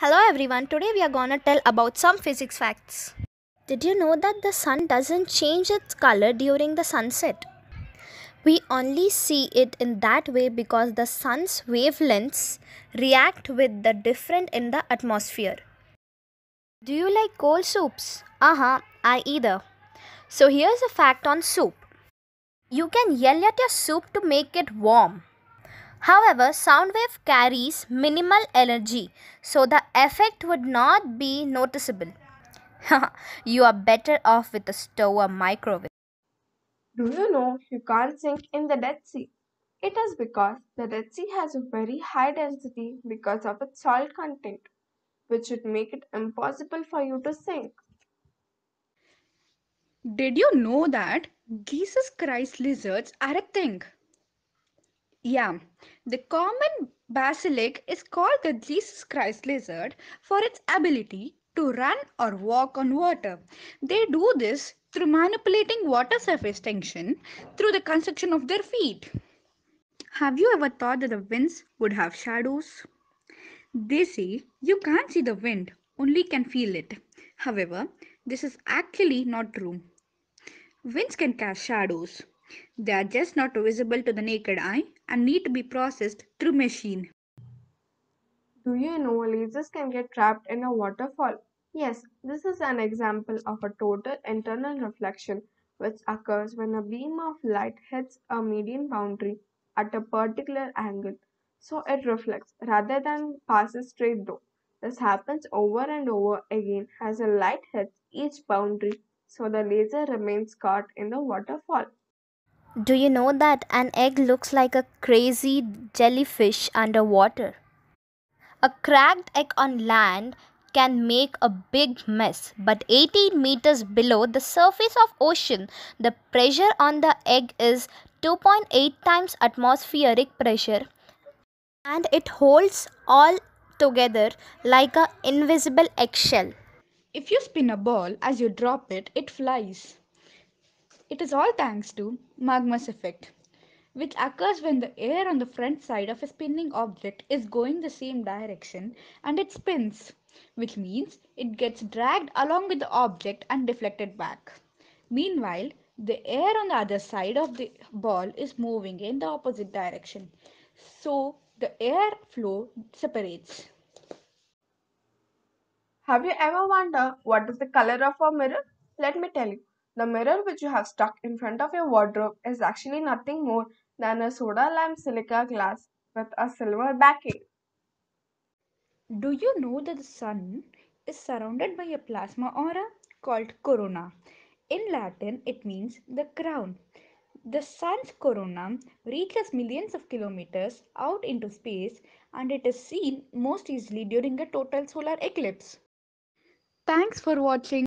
Hello everyone, today we are gonna tell about some physics facts. Did you know that the sun doesn't change its color during the sunset? We only see it in that way because the sun's wavelengths react with the different in the atmosphere. Do you like cold soups? Uh huh, I either. So here's a fact on soup. You can yell at your soup to make it warm. However, sound wave carries minimal energy, so the effect would not be noticeable. you are better off with a stover microwave. Do you know you can't sink in the Dead Sea? It is because the Dead Sea has a very high density because of its salt content, which would make it impossible for you to sink. Did you know that Jesus Christ lizards are a thing? Yeah, the common basilic is called the Jesus Christ lizard for its ability to run or walk on water. They do this through manipulating water surface tension through the construction of their feet. Have you ever thought that the winds would have shadows? They say you can't see the wind, only can feel it. However, this is actually not true. Winds can cast shadows, they are just not visible to the naked eye and need to be processed through machine. Do you know lasers can get trapped in a waterfall? Yes, this is an example of a total internal reflection which occurs when a beam of light hits a median boundary at a particular angle. So it reflects rather than passes straight through. This happens over and over again as a light hits each boundary, so the laser remains caught in the waterfall. Do you know that an egg looks like a crazy jellyfish underwater? A cracked egg on land can make a big mess, but 18 meters below the surface of ocean, the pressure on the egg is 2.8 times atmospheric pressure and it holds all together like an invisible eggshell. If you spin a ball as you drop it, it flies it is all thanks to Magma's effect, which occurs when the air on the front side of a spinning object is going the same direction and it spins, which means it gets dragged along with the object and deflected back. Meanwhile, the air on the other side of the ball is moving in the opposite direction. So the air flow separates. Have you ever wondered what is the color of a mirror? Let me tell you. The mirror which you have stuck in front of your wardrobe is actually nothing more than a soda lime silica glass with a silver backing. Do you know that the sun is surrounded by a plasma aura called corona? In Latin, it means the crown. The sun's corona reaches millions of kilometers out into space and it is seen most easily during a total solar eclipse. Thanks for watching.